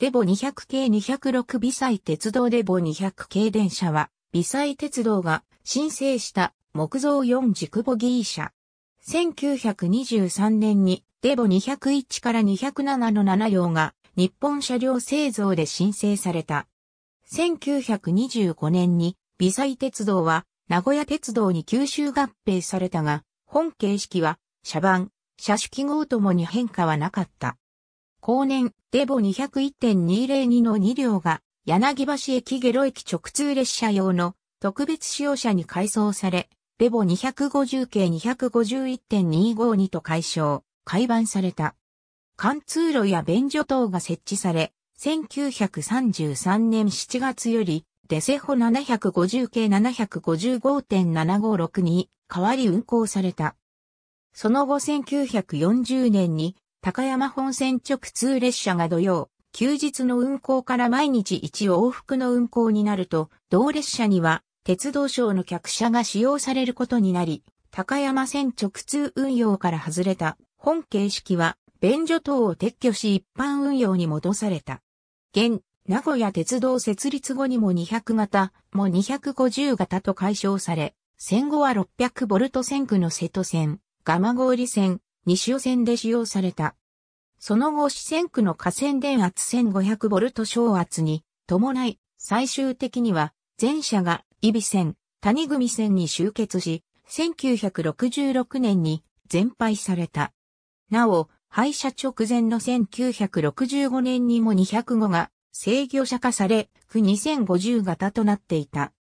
デボ200系206微細鉄道デボ200系電車は、微細鉄道が申請した木造4軸ボギー車。1923年にデボ201から207の7両が日本車両製造で申請された。1925年に微細鉄道は名古屋鉄道に吸収合併されたが、本形式は車番、車種記号ともに変化はなかった。後年、デボ201.202の2両が、柳橋駅下路駅直通列車用の特別使用車に改装され、デボ250系251.252と改称、改版された。貫通路や便所等が設置され、1933年7月より、デセホ750系755.7562に代わり運行された。その後1940年に高山本線直通列車が土曜、休日の運行から毎日1往復の運行になると、同列車には鉄道省の客車が使用されることになり、高山線直通運用から外れた本形式は便所等を撤去し一般運用に戻された。現、名古屋鉄道設立後にも200型、も250型と解消され、戦後は600ボルト線区の瀬戸線、蒲郡線、西尾線で使用された。その後四川区の河川電圧 1500V 小圧に伴い、最終的には全車が伊比線、谷組線に集結し、1966年に全廃された。なお、廃車直前の1965年にも205が制御車化され、区2050型となっていた。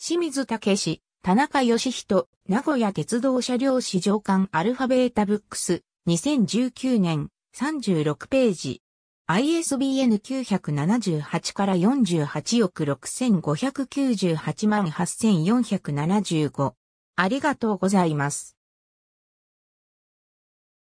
清水武氏、田中義人、名古屋鉄道車両史上館アルファベータブックス、2019年、36ページ。ISBN 978から48億6598万8475。ありがとうございます。